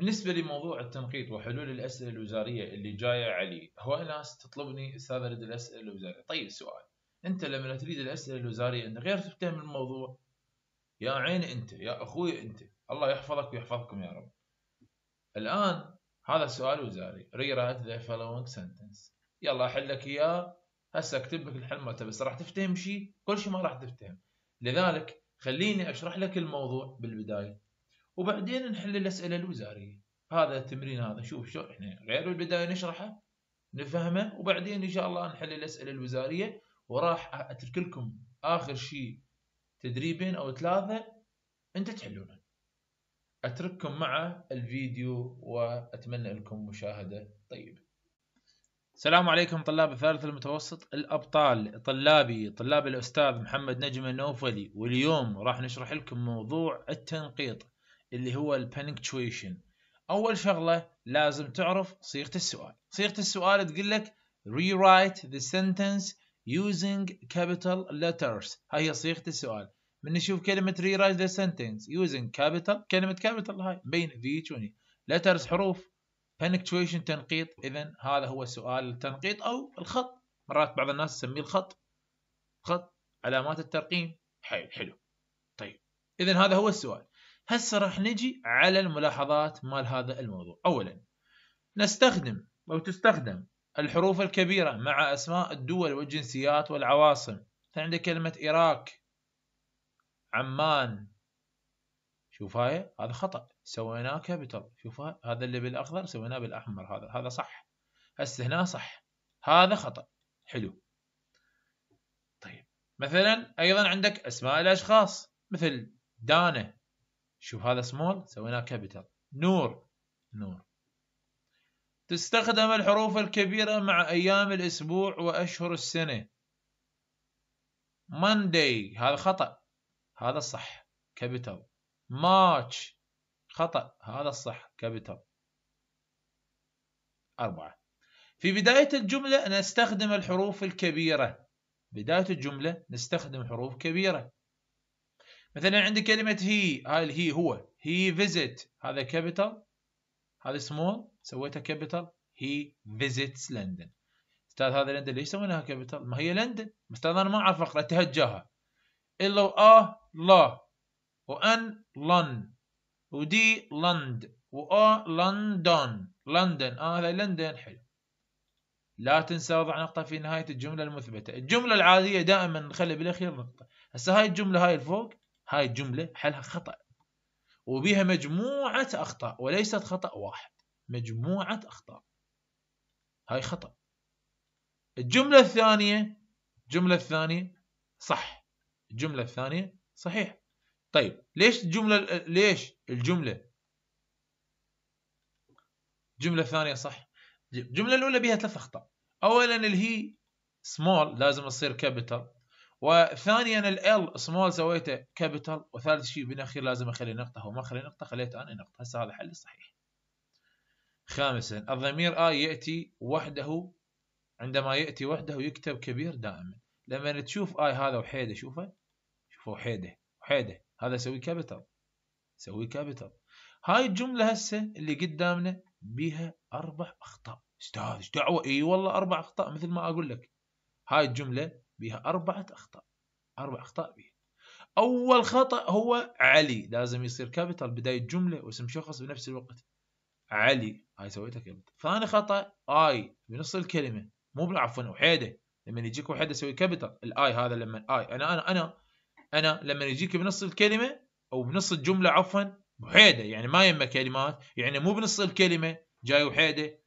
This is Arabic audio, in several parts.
بالنسبة لموضوع التنقيط وحلول الأسئلة الوزارية اللي جاية علي هو ناس تطلبني أستاذ أريد الأسئلة الوزارية طيب سؤال أنت لما تريد الأسئلة الوزارية أنت غير تفتهم الموضوع يا عين أنت يا أخوي أنت الله يحفظك ويحفظكم يا رب الآن هذا سؤال وزاري rewrite ذا following سنتنس يلا أحل لك إياه هسه أكتب لك الحل مالته بس راح تفتهم شيء كل شيء ما راح تفتهم لذلك خليني أشرح لك الموضوع بالبداية وبعدين نحل الاسئله الوزاريه هذا التمرين هذا شوف شو احنا غير البدايه نشرحه نفهمه وبعدين ان شاء الله نحل الاسئله الوزاريه وراح اترك لكم اخر شيء تدريبين او ثلاثه انت تحلونه اترككم مع الفيديو واتمنى لكم مشاهده طيبه السلام عليكم طلاب الثالث المتوسط الابطال طلابي طلاب الاستاذ محمد نجم النوفلي واليوم راح نشرح لكم موضوع التنقيط اللي هو البنكتويشن اول شغله لازم تعرف صيغه السؤال صيغه السؤال تقول لك rewrite the sentence using capital letters هاي هي صيغه السؤال من نشوف كلمه rewrite the sentence using capital كلمه capital هاي مبين v وني letters حروف punctuation تنقيط اذا هذا هو سؤال التنقيط او الخط مرات بعض الناس تسميه الخط خط علامات الترقيم حلو طيب اذا هذا هو السؤال هسه راح نجي على الملاحظات مال هذا الموضوع أولا نستخدم أو تستخدم الحروف الكبيرة مع أسماء الدول والجنسيات والعواصم عندك كلمة إيراك عمان شوف هاي هذا خطأ سويناه كابيتال شوف هذا اللي بالأخضر سويناه بالأحمر هذا هذا صح هسه هنا صح هذا خطأ حلو طيب مثلا أيضا عندك أسماء الأشخاص مثل دانا شوف هذا سمول سويناه كابيتال نور نور تستخدم الحروف الكبيرة مع أيام الأسبوع وأشهر السنة Monday هذا خطأ هذا الصح كابيتال March خطأ هذا الصح كابيتال أربعة في بداية الجملة نستخدم الحروف الكبيرة بداية الجملة نستخدم حروف كبيرة مثلا عندي كلمة هي هاي هي هو هي فيزيت هذا كابيتال هذا سمول سويتها كابيتال هي فيزيتس لندن استاذ هذا لندن ليش سويناها كابيتال؟ ما هي لندن استاذ انا ما اعرف اقرا تهجاها الا و آ لا وان لن ودي لند وآ لندن لندن آه هذا لندن حلو لا تنسى وضع نقطة في نهاية الجملة المثبتة الجملة العادية دائما نخلي بالأخير نقطة هسه هاي الجملة هاي الفوق هاي الجملة حلها خطأ وبها مجموعة أخطاء وليست خطأ واحد مجموعة أخطاء هاي خطأ الجملة الثانية الجملة الثانية صح الجملة الثانية صحيح طيب ليش الجملة ليش الجملة الجملة الثانية صح الجملة الأولى بها ثلاث أخطاء أولا اللي هي سمول لازم تصير كابيتال وثانيا ال سمول سويته كابيتال وثالث شيء بالاخير لازم اخلي نقطه وما اخلي نقطه خليت انا نقطه هسه هذا حل صحيح خامسا الضمير اي ياتي وحده عندما ياتي وحده يكتب كبير دائما لما تشوف اي هذا وحيده شوفه شوفه وحيده وحيده هذا سوي كابيتال سوي كابيتال هاي الجمله هسه اللي قدامنا بيها اربع اخطاء استاذ ايش دعوه اي والله اربع اخطاء مثل ما اقول لك هاي الجمله بها أربعة أخطاء أربع أخطاء بها أول خطأ هو علي لازم يصير كابيتال بداية جملة واسم شخص بنفس الوقت علي هاي سويتها كابيتال ثاني خطأ آي بنص الكلمة مو بالعفو وحيدة لما يجيك وحيدة سوي كابيتال الاي هذا لما اي انا انا انا انا لما يجيك بنص الكلمه او بنص الجمله عفوا وحيده يعني ما يمه كلمات يعني مو بنص الكلمه جاي وحيده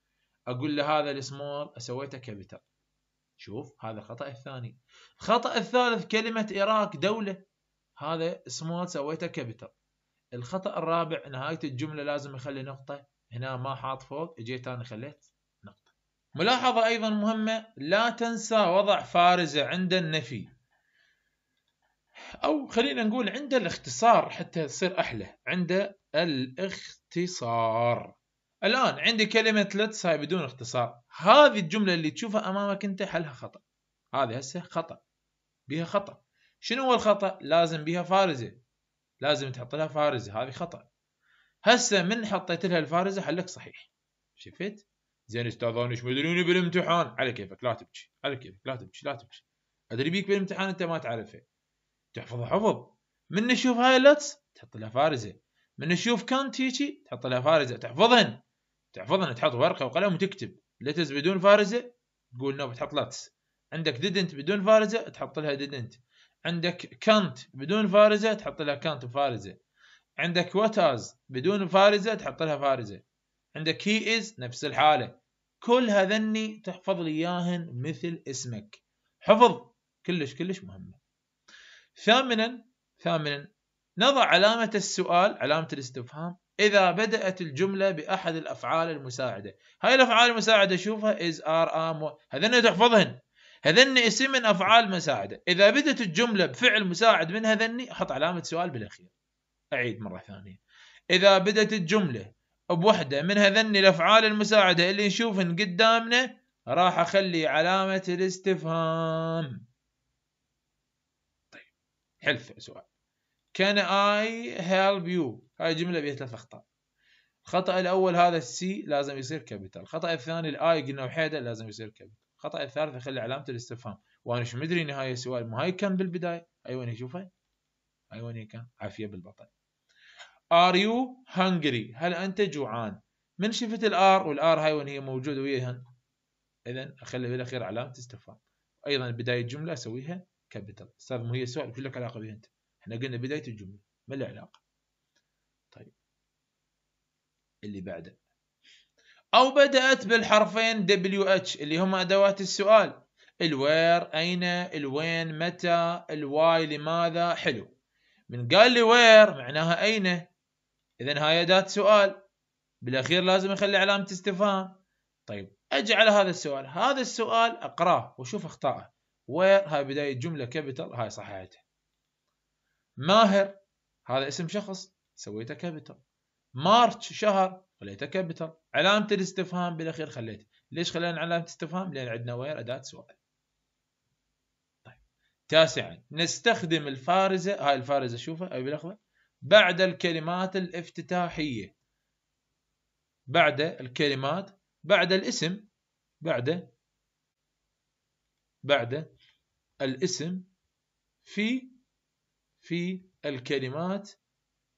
اقول له هذا السمول سويته كابيتال شوف هذا خطأ الثاني الخطأ الثالث كلمة اراك دولة هذا سمول سويته كابيتال الخطأ الرابع نهاية الجملة لازم أخلي نقطة هنا ما حاط فوق جيت أنا خليت نقطة ملاحظة أيضا مهمة لا تنسى وضع فارزة عند النفي أو خلينا نقول عند الاختصار حتى يصير أحلى عند الاختصار الآن عندي كلمة لتس هاي بدون اختصار هذه الجملة اللي تشوفها أمامك أنت حلها خطأ هذه هسه خطأ بها خطأ شنو هو الخطأ لازم بها فارزة لازم تحط لها فارزة هذه خطأ هسه من حطيت لها الفارزة حلك صحيح شفت زين استاذ انا ايش مدريني بالامتحان على كيفك لا تبكي على كيفك لا تبكي لا تبكي ادري بيك بالامتحان انت ما تعرفه تحفظ حفظ من نشوف هاي لتس تحط لها فارزه من نشوف كان تيجي تحط لها فارزه تحفظهن تحفظها تحط ورقه وقلم وتكتب لتس بدون فارزه تقول نو بتحط لاتس عندك ديدنت بدون فارزه تحط لها ديدنت عندك كانت بدون فارزه تحط لها كانت بفارزه عندك وات از بدون فارزه تحط لها فارزه عندك هي از نفس الحاله كل هذني تحفظ لي اياهن مثل اسمك حفظ كلش كلش مهمه ثامنا ثامنا نضع علامه السؤال علامه الاستفهام إذا بدأت الجملة بأحد الأفعال المساعدة هاي الأفعال المساعدة شوفها is are am هذن تحفظهن هذن اسم من أفعال مساعدة إذا بدأت الجملة بفعل مساعد من هذن حط علامة سؤال بالأخير أعيد مرة ثانية إذا بدأت الجملة بوحدة من هذن الأفعال المساعدة اللي نشوفهن قدامنا راح أخلي علامة الاستفهام طيب حلف سؤال Can I help you هاي جملة بيها ثلاث أخطاء الخطأ الأول هذا السي لازم يصير كابيتال الخطأ الثاني الآي قلنا وحيدة لازم يصير كابيتال الخطأ الثالث أخلي علامة الاستفهام وأنا شو مدري نهاية السؤال ما هاي كان بالبداية أي وين يشوفها أي وين كان عافية بالبطن Are you hungry هل أنت جوعان من شفت الآر والآر هاي وين هي موجودة وياهن إذا أخلي بالأخير علامة استفهام أيضا بداية الجملة أسويها كابيتال أستاذ مو هي السؤال شو لك علاقة بها أنت احنا قلنا بداية الجملة ما لها علاقة اللي بعده أو بدأت بالحرفين WH اللي هم أدوات السؤال الوير أين الوين متى الواي لماذا حلو من قال لي وير معناها أين إذا هاي أداة سؤال بالأخير لازم أخلي علامة استفهام طيب أجي على هذا السؤال هذا السؤال أقراه وشوف أخطائه وير هاي بداية جملة كابيتال هاي صححتها ماهر هذا اسم شخص سويته كابيتال مارتش شهر خليته كابيتال علامه الاستفهام بالاخير خليته ليش خلينا علامه استفهام لان عندنا وير اداه سؤال طيب. تاسعا نستخدم الفارزه هاي الفارزه شوفها ابي لحظه بعد الكلمات الافتتاحيه بعد الكلمات بعد الاسم بعد بعد الاسم في في الكلمات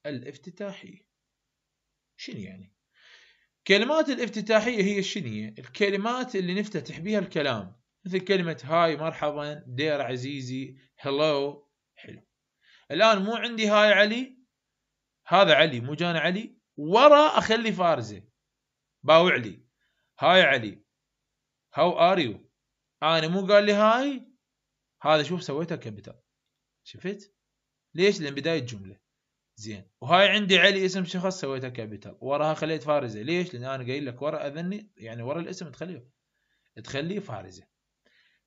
الافتتاحيه شنو يعني كلمات الافتتاحيه هي هي؟ الكلمات اللي نفتتح بها الكلام مثل كلمه هاي مرحبا دير عزيزي هلو حلو الان مو عندي هاي علي هذا علي مو جانا علي ورا اخلي فارزه باوع لي هاي علي هاو ار يو انا مو قال لي هاي هذا شوف سويته كابيتال شفت ليش لان بدايه جمله زين وهاي عندي علي اسم شخص سويته كابيتال وراها خليت فارزه ليش؟ لان انا قايل لك ورا اذني يعني ورا الاسم تخليه تخليه فارزه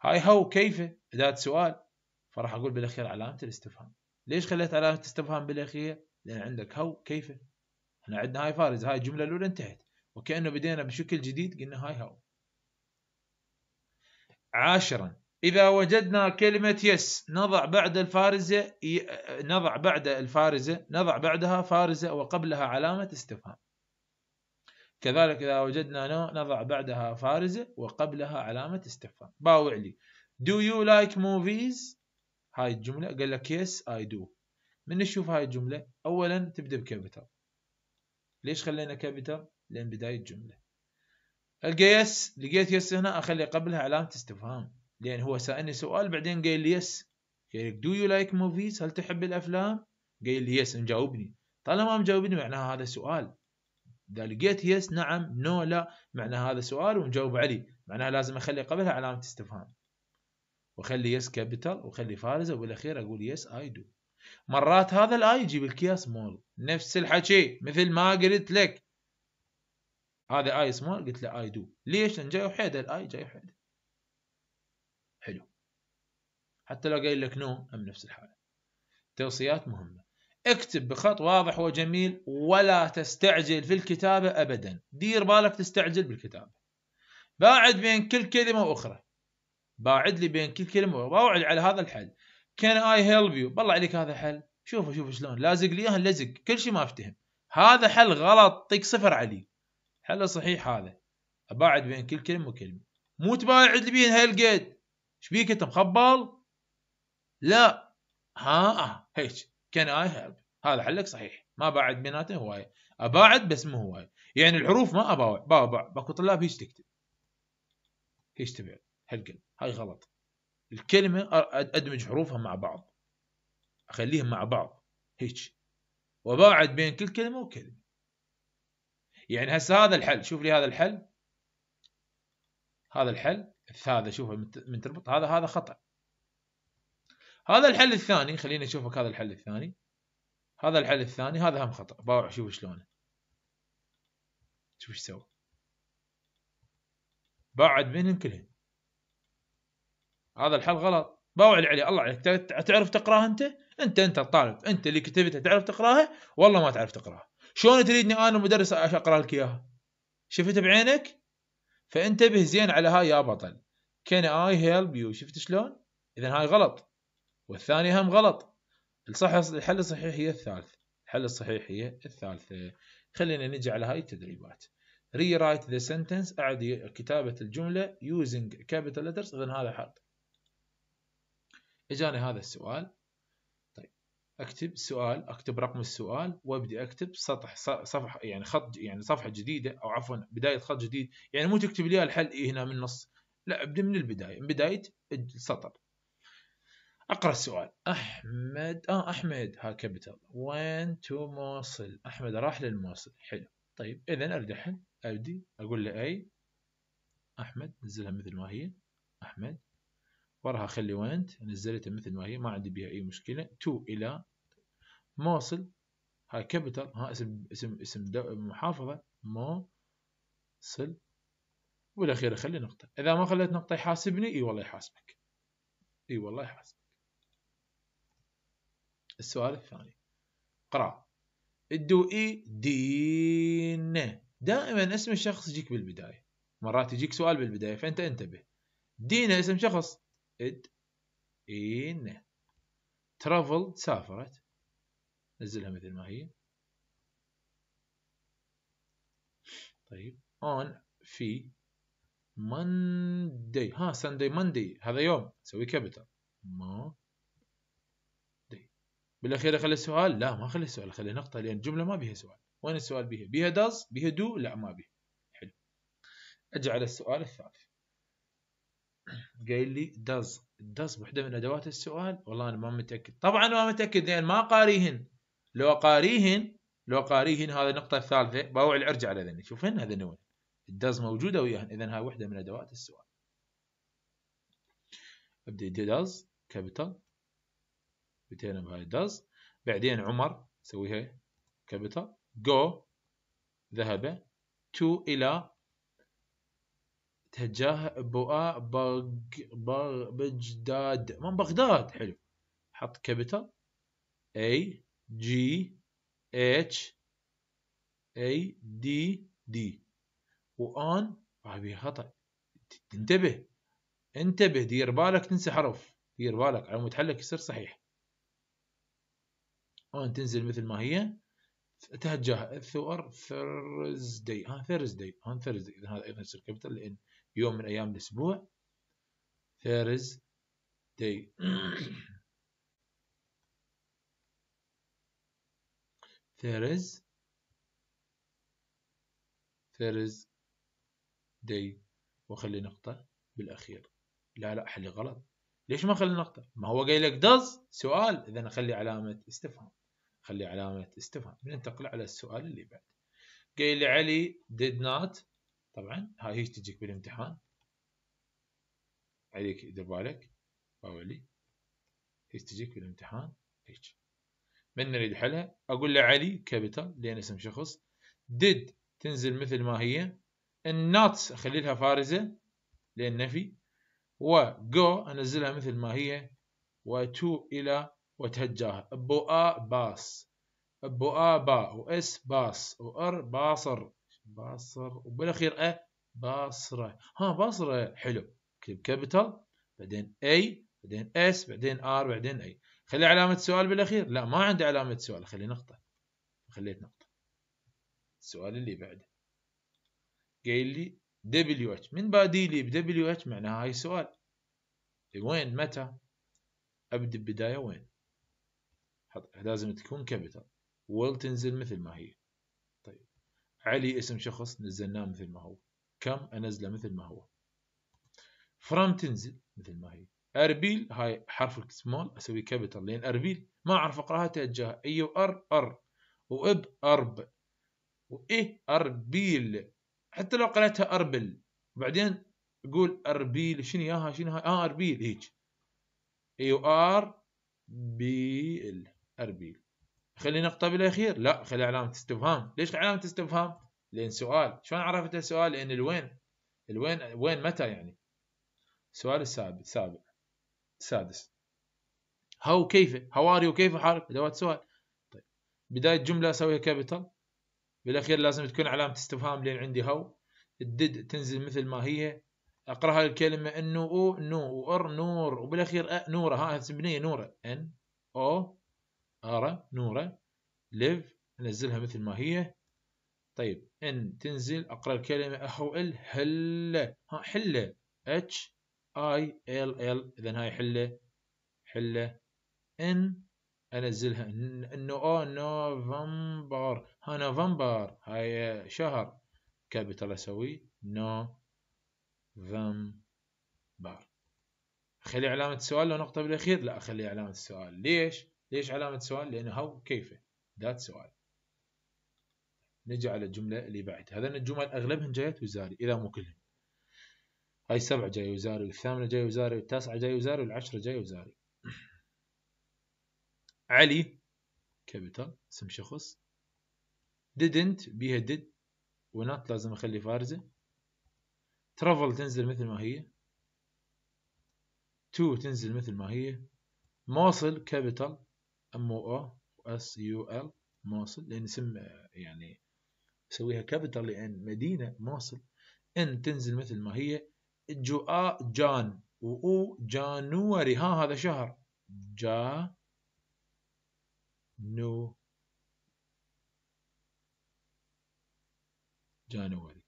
هاي هو كيف ذات سؤال فراح اقول بالاخير علامه الاستفهام ليش خليت علامه استفهام بالاخير؟ لان عندك هو كيف احنا عندنا هاي فارزه هاي الجمله الاولى انتهت وكانه بدينا بشكل جديد قلنا هاي هو عاشرا إذا وجدنا كلمة يس نضع بعد الفارزة نضع بعد الفارزة نضع بعدها فارزة وقبلها علامة استفهام كذلك إذا وجدنا نو نضع بعدها فارزة وقبلها علامة استفهام باوع لي Do you like movies؟ هاي الجملة قال لك يس اي دو من نشوف هاي الجملة أولا تبدأ بكابيتال ليش خلينا كابيتال؟ لأن بداية الجملة ألقى يس لقيت يس هنا أخلي قبلها علامة استفهام لأن هو سألني سؤال بعدين قال لي يس قال لي دو يو لايك موفيز هل تحب الأفلام؟ قال لي يس مجاوبني طالما مجاوبني معناها هذا سؤال إذا لقيت يس نعم نو لا معناها هذا سؤال ومجاوب علي معناها لازم أخلي قبلها علامة استفهام وأخلي يس كابيتال وأخلي فارزة وبالأخير أقول يس أي دو مرات هذا الاي يجيب لك اياه سمول نفس الحكي مثل ما قلت لك هذا اي سمول قلت له اي دو ليش؟ لان جاي وحيد الاي جاي وحيد حلو حتى لو قايل لك نو هم نفس الحاله توصيات مهمه اكتب بخط واضح وجميل ولا تستعجل في الكتابه ابدا دير بالك تستعجل بالكتابه باعد بين كل كلمه واخرى باعد لي بين كل كلمه واوعد على هذا الحل كان اي هيلب يو بالله عليك هذا حل شوفوا شوفوا شلون لازق لي اياها لزق كل شيء ما افتهم هذا حل غلط طيق صفر علي حل صحيح هذا اباعد بين كل كلمه وكلمه مو تباعد لي بين هالقد شبيك انت مخبل لا ها آه، هيك كان اي هيلب هذا حلك صحيح ما بعد بيناتنا هوايه اباعد بس مو هوايه يعني الحروف ما اباوع باوع باكو طلاب هيك تكتب هيك تبعد هالقلب هاي غلط الكلمه ادمج حروفها مع بعض اخليهم مع بعض هيك وباعد بين كل كلمه وكلمه يعني هسه هذا الحل شوف لي هذا الحل هذا الحل هذا شوفه من تربط هذا هذا خطأ هذا الحل الثاني خلينا نشوفك هذا الحل الثاني هذا الحل الثاني هذا هم خطأ باوع شوف شلونه شوف ايش سوى بعد منهم كلهم هذا الحل غلط باوع اللي عليه الله عليك تعرف تقراها انت انت انت الطالب انت اللي كتبتها تعرف تقراها والله ما تعرف تقراها شلون تريدني انا المدرس اقرا لك اياها شفتها بعينك فانتبه زين على هاي يا بطل كان اي هيلب يو شفت شلون اذا هاي غلط والثاني هم غلط الصح الحل الصحيح هي الثالث الحل الصحيح هي الثالثة خلينا نجي على هاي التدريبات rewrite the sentence أعد كتابة الجملة using capital letters إذا هذا حق إجاني هذا السؤال اكتب سؤال اكتب رقم السؤال وابدي اكتب سطح صفحه يعني خط يعني صفحه جديده او عفوا بدايه خط جديد يعني مو تكتب لي الحل إيه هنا من النص لا ابدا من البدايه من بدايه السطر اقرا السؤال احمد اه احمد ها كابيتال وين تو موصل احمد راح للموصل حلو طيب اذا ارجع ابدي اقول له اي احمد نزلها مثل ما هي احمد وراها خلي وانت نزلتها مثل ما هي ما عندي بها اي مشكله تو الى موصل هاي كابيتال ها اسم اسم اسم محافظه موصل والاخير خلي نقطه اذا ما خليت نقطه يحاسبني اي والله يحاسبك اي والله يحاسبك السؤال الثاني قرأ اي دين دائما اسم الشخص يجيك بالبداية مرات يجيك سؤال بالبداية فأنت انتبه دينا اسم شخص اد ان ترافل سافرت نزلها مثل ما هي طيب اون في ماندي ها ساندي ماندي هذا يوم سوي كابيتال ما دي بالاخير اخلي السؤال لا ما اخلي السؤال اخلي نقطه لان الجمله ما بيها سؤال وين السؤال بيها بيها داز بيها دو لا ما بيها حلو اجي على السؤال الثالث قايل لي does does وحده من ادوات السؤال والله انا ما متاكد طبعا ما متاكد لان ما قاريهن لو قاريهن لو قاريهن هذه النقطه الثالثه بوعي العرج على ذني هنا هذا وين الدز موجوده وياهن اذا هاي وحده من ادوات السؤال ابدا داز كابيتال بتينا بهاي داز بعدين عمر سويها كابيتال جو ذهب تو الى بغ بجداد من بغداد حلو حط كابيتال اي جي اتش اي دي دي وان ابي خطا انتبه انتبه دير بالك تنسى حرف دير بالك على متحلك يصير صحيح وان تنزل مثل ما هي تهجه الثور ثرزدي ها ثرزدي ها ثيرزداي هذا ايضا يصير كابيتال لان يوم من أيام الأسبوع Thursday Thursday Day وأخلي نقطة بالأخير لا لا حلي غلط ليش ما أخلي نقطة؟ ما هو قايل لك does سؤال إذا أخلي علامة استفهام خلي علامة استفهام ننتقل على السؤال اللي بعد قايل لي علي did not طبعا هاي هيك تجيك بالامتحان عليك دير بالك باولي هيك تجيك بالامتحان هيك من نريد حلها اقول له علي كابيتال لان اسم شخص ديد تنزل مثل ما هي الناتس اخلي لها فارزه لان نفي و جو انزلها مثل ما هي و تو الى وتهجاها بؤا باس بؤا با واس باس وار باصر باصر وبالاخير أ بصرة ها باصرة حلو كتب كابيتال بعدين اي بعدين اس بعدين ار بعدين اي خلي علامة سؤال بالأخير لا ما عندي علامة سؤال خلي نقطة خليت نقطة السؤال اللي بعده قايل لي دبليو اتش من بادي لي بدبليو اتش معناها هاي سؤال إيه، وين متى أبدي بداية وين لازم تكون كابيتال تنزل مثل ما هي علي اسم شخص نزلناه مثل ما هو كم انزله مثل ما هو فرام تنزل مثل ما هي اربيل هاي حرف السمول اسوي كابيتال لان اربيل ما اعرف اقراها تجاه اي ار ار واب ارب وايه اربيل حتى لو قريتها اربل وبعدين قول اربيل شنو ياها شنو هاي اه اربيل هيج اي ار ال اربيل خلي نقطة بالأخير لا خلي علامة استفهام ليش علامة استفهام لأن سؤال شلون عرفت السؤال لأن الوين الوين وين متى يعني السؤال السابع السابع السادس هاو كيف هواري وكيف حالك أدوات سؤال طيب بداية جملة أسويها كابيتال بالأخير لازم تكون علامة استفهام لأن عندي هاو الدد تنزل مثل ما هي اقراها الكلمة انه او نو وار نور وبالاخير أ نوره ها بنية نوره ان او ارا نورا ليف انزلها مثل ما هي طيب ان تنزل اقرا الكلمه اخو ال هل ها حله اتش اي ال ال اذا هاي حله حله ان انزلها انه او نوفمبر ها نوفمبر هاي شهر كابيتال اسوي نو فم بار اخلي علامة السؤال لو نقطة بالاخير لا اخلي علامة السؤال ليش ليش علامة سؤال؟ لأنه هاو كيف ذات سؤال نجي على الجملة اللي بعدها هذين الجمل أغلبهم جايات وزاري إذا مو كلهم هاي السبعة جاية وزاري والثامنة جاية وزاري والتاسعة جاية وزاري والعشرة جاية وزاري علي كابيتال اسم شخص didn't بيها did ونات لازم أخلي فارزة travel تنزل مثل ما هي to تنزل مثل ما هي موصل كابيتال ام او او اس يو ال موصل لان اسم يعني سويها كابيتال لان مدينه موصل ان تنزل مثل ما هي جوا جان أو جانوري ها هذا شهر جا نو جانوري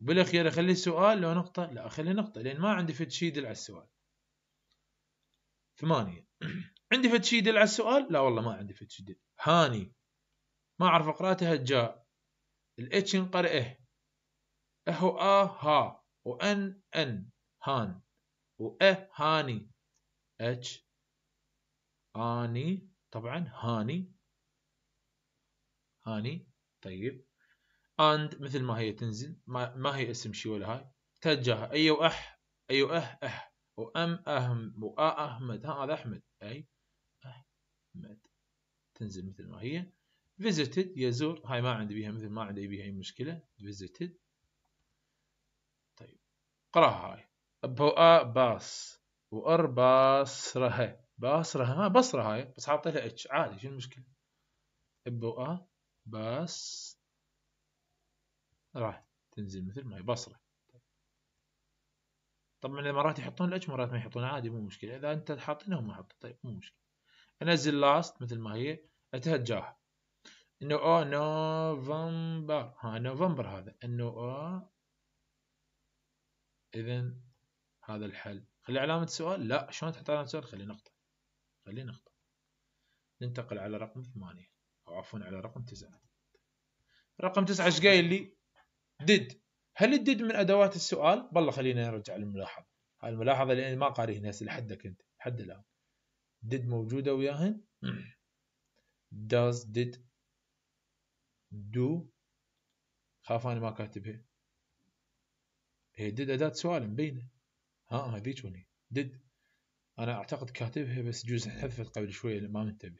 وبالاخير اخلي السؤال لو نقطه لا اخلي نقطه لان ما عندي فتشيدل على السؤال ثمانيه عندي فد شي يدل على السؤال؟ لا والله ما عندي فد شي يدل هاني ما اعرف قراءته الجاء الاتش ينقرا اهو اه ها وان ان هان و اه هاني اتش اني طبعا هاني هاني طيب اند مثل ما هي تنزل ما, ما هي اسم شي ولا هاي تجاه ايو أيوة ايو اح أيوة أه، أه. وام اهم وآ احمد هذا احمد اي مات تنزل مثل ما هي visited يزور هاي ما عندي بيها مثل ما عندي بيها أي مشكلة visited طيب قراها هاي ا باس وأر باسرها باسرها ما بصرة هاي بس حاطة لها اتش عادي شنو المشكلة ا باس راح تنزل مثل ما هي بصرة طيب. طبعا مرات يحطون الاتش مرات ما يحطون عادي مو مشكلة إذا أنت حاطينها وما حاطين طيب مو مشكلة انزل لاست مثل ما هي اتهجاها انه او آه، نوفمبر ها نوفمبر هذا انه او آه، اذا هذا الحل خلي علامة سؤال لا شلون تحط علامة سؤال خلي نقطة خلي نقطة ننتقل على رقم ثمانية او عفوا على رقم تسعة رقم تسعة ايش قايل لي ديد هل الديد من ادوات السؤال؟ بالله خلينا نرجع للملاحظة هاي الملاحظة اللي ما قاريها ناس لحدك انت لحد الان did موجودة وياهن does did do خاف أنا ما كاتبها هي did أداة سؤال مبينة ها هذيك وني did أنا أعتقد كاتبها بس جوز حذفت قبل شوية ما منتبه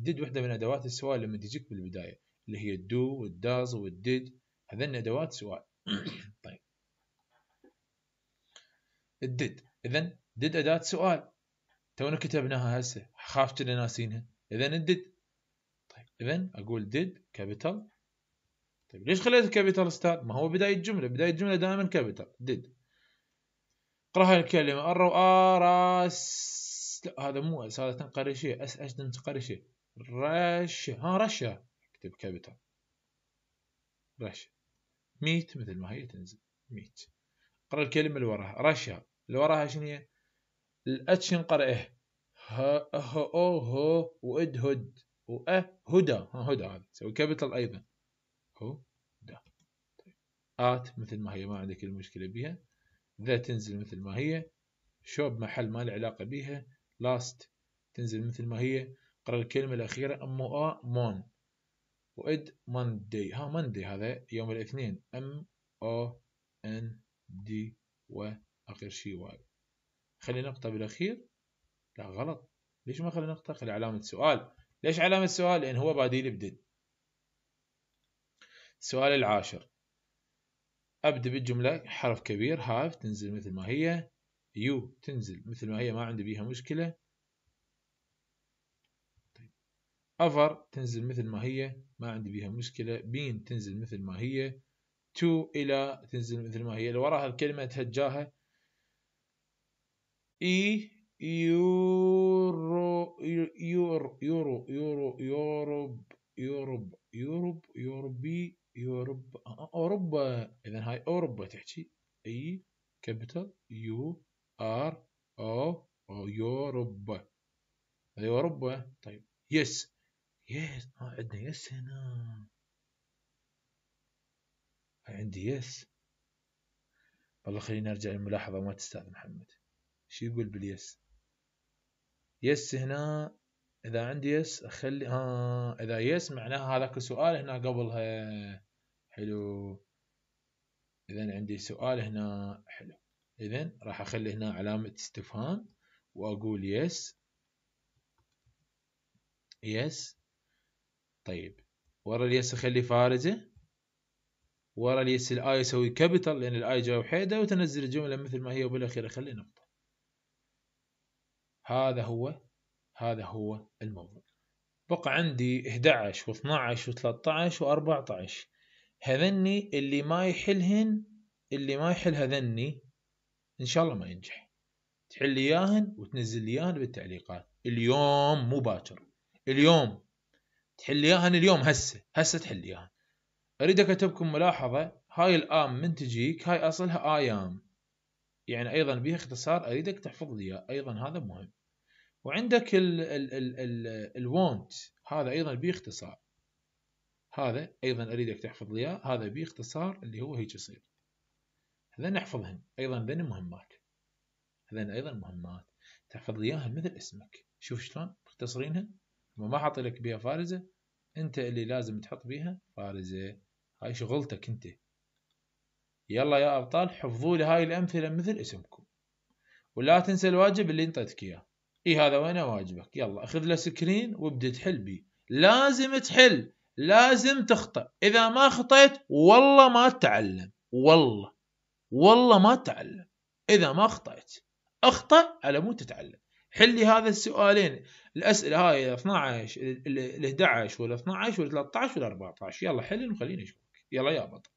did وحدة من أدوات السؤال لما تجيك بالبداية اللي هي do والdoes والdid هذن أدوات سؤال طيب did إذا did أداة سؤال تونا كتبناها هسه خاف كنا ناسينها اذا الدد طيب اذا اقول ديد كابيتال طيب ليش خليت كابيتال ستار ما هو بدايه جمله بدايه جمله دائما كابيتال ديد اقرا هاي الكلمه ار اس لا هذا مو اس هذا تنقري شيء اس اش تنقري شيء رش ها رشا اكتب كابيتال رشا ميت مثل ما هي تنزل ميت اقرا الكلمه اللي وراها رشا اللي وراها شنو هي الاتش ينقرأ اه ها اه او و واد هد و أه هدى ها هدى هذه سوي كابيتال ايضا هو دا طيب. ات مثل ما هي ما عندك المشكله بها ذا تنزل مثل ما هي شوب محل ما له علاقه بها لاست تنزل مثل ما هي قرأ الكلمة الأخيرة أم أ مون وإد ماندي ها ماندي هذا يوم الاثنين أم أو إن دي وآخر شيء واي خلي نقطة بالأخير لا غلط ليش ما خلي نقطة خلي علامة سؤال ليش علامة سؤال لأن هو بديل بدد السؤال العاشر أبدأ بالجملة حرف كبير هاف تنزل مثل ما هي يو تنزل مثل ما هي ما عندي بيها مشكلة طيب. أفر تنزل مثل ما هي ما عندي بيها مشكلة بين تنزل مثل ما هي تو إلى تنزل مثل ما هي اللي وراها الكلمة تهجاها اي يورو يورو يورو يورو يوروب يوروب يوروب يوروبي يوروب آه، آه، اوروبا اذا هاي اوروبا تحكي اي كابيتال يو ار او او يوروبا هذه اوروبا طيب يس يس ما عندنا يس هنا عندي يس والله خليني ارجع للملاحظه ما تستاذ محمد شو يقول باليس يس هنا اذا عندي يس اخلي ها اذا يس معناها هذاك السؤال هنا قبلها حلو اذا عندي سؤال هنا حلو اذا راح اخلي هنا علامة استفهام واقول يس يس طيب ورا اليس اخلي فارزة ورا اليس الاي اسوي كابيتال لان الاي جواب حيدة وتنزل الجملة مثل ما هي وبالاخير اخلي نقطة هذا هو هذا هو الموضوع بقى عندي 11 و12 و13 و14 هذني اللي ما يحلهن اللي ما يحل هذني ان شاء الله ما ينجح تحل لي اياهن وتنزل لي اياهن بالتعليقات اليوم مو باكر اليوم تحل لي اياهن اليوم هسه هسه تحل لي اياهن اريد اكتبكم ملاحظه هاي الام من تجيك هاي اصلها ايام يعني ايضا بها اختصار اريدك تحفظ لي ايضا هذا مهم وعندك ال ال ال ال الوونت هذا ايضا باختصار هذا ايضا اريدك تحفظ لي هذا باختصار اللي هو هيك يصير هذا نحفظهم ايضا ذن مهمات هذا ايضا مهمات تحفظ لي اياها مثل اسمك شوف شلون مختصرينها ما حاط لك بيها فارزه انت اللي لازم تحط بيها فارزه هاي شغلتك انت يلا يا ابطال حفظوا لي هاي الامثله مثل اسمكم ولا تنسى الواجب اللي انطيتك اياه اي هذا وين واجبك يلا اخذ له سكرين وابدا تحل بيه لازم تحل لازم تخطئ اذا ما خطيت والله ما تتعلم والله والله ما تتعلم اذا ما خطيت اخطا على مود تتعلم حلي هذا السؤالين الاسئله هاي 12 ال 11 وال 12 وال 13 وال 14 يلا حلهم وخليني اشوفك يلا يا بطل